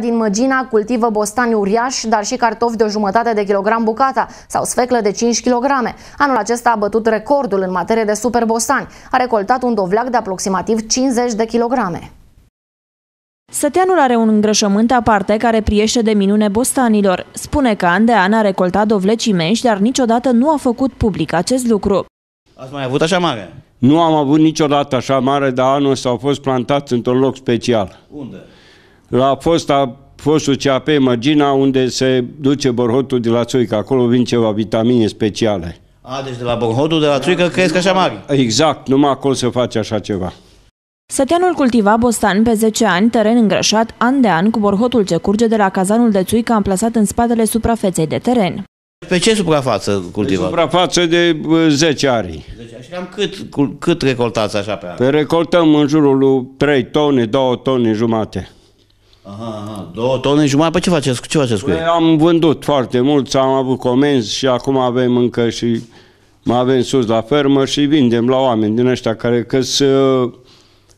din Măgina cultivă bostani uriași, dar și cartofi de o jumătate de kilogram bucata sau sfeclă de 5 kg. Anul acesta a bătut recordul în materie de superbostani. A recoltat un dovleac de aproximativ 50 de kilograme. Săteanul are un îngrășământ aparte care priește de minune bostanilor. Spune că an de an a recoltat dovleci imenși, dar niciodată nu a făcut public acest lucru. Ați mai avut așa mare? Nu am avut niciodată așa mare, dar anul s-au fost plantați într-un loc special. Unde? la a fostul CAP Măgina, unde se duce borhotul de la Țuică. Acolo vin ceva vitamine speciale. A, deci de la borhotul de la Țuică cresc așa mari. Exact, numai acolo se face așa ceva. Săteanul cultiva bostan pe 10 ani, teren îngrășat, an de an, cu borhotul ce curge de la cazanul de țuică amplasat în spatele suprafeței de teren. Pe ce suprafață cultiva? Pe suprafață de 10 ani. și cam cât, cât recoltați așa pe an? Pe recoltăm în jurul 3 tone, 2 tone jumate. Aha, Două tone jumătate, păi ce faceți, ce faceți cu păi ei? Am vândut foarte mult, am avut comenzi și acum avem încă și mai avem sus la fermă și vindem la oameni din ăștia care că sunt uh,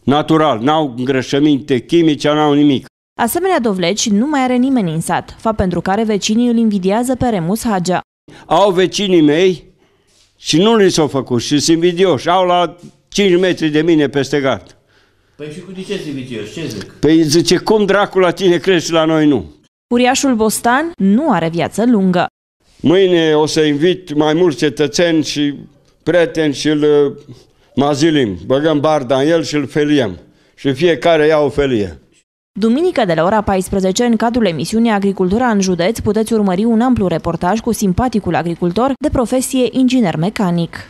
natural, n-au îngrășăminte chimice, n-au nimic. Asemenea dovleci nu mai are nimeni în sat, fapt pentru care vecinii îl invidiază pe Remus Hagea. Au vecinii mei și nu li s-au făcut și sunt invidioși, au la 5 metri de mine peste gard. Păi și cu de ce eu? Ce zic? Păi zice, cum dracul la tine crește la noi nu? Uriașul Bostan nu are viață lungă. Mâine o să invit mai mulți cetățeni și prieteni și îl uh, mazilim. Băgăm barda în el și îl feliem. Și fiecare ia o felie. Duminică de la ora 14, în cadrul emisiunii Agricultura în județ, puteți urmări un amplu reportaj cu simpaticul agricultor de profesie inginer mecanic.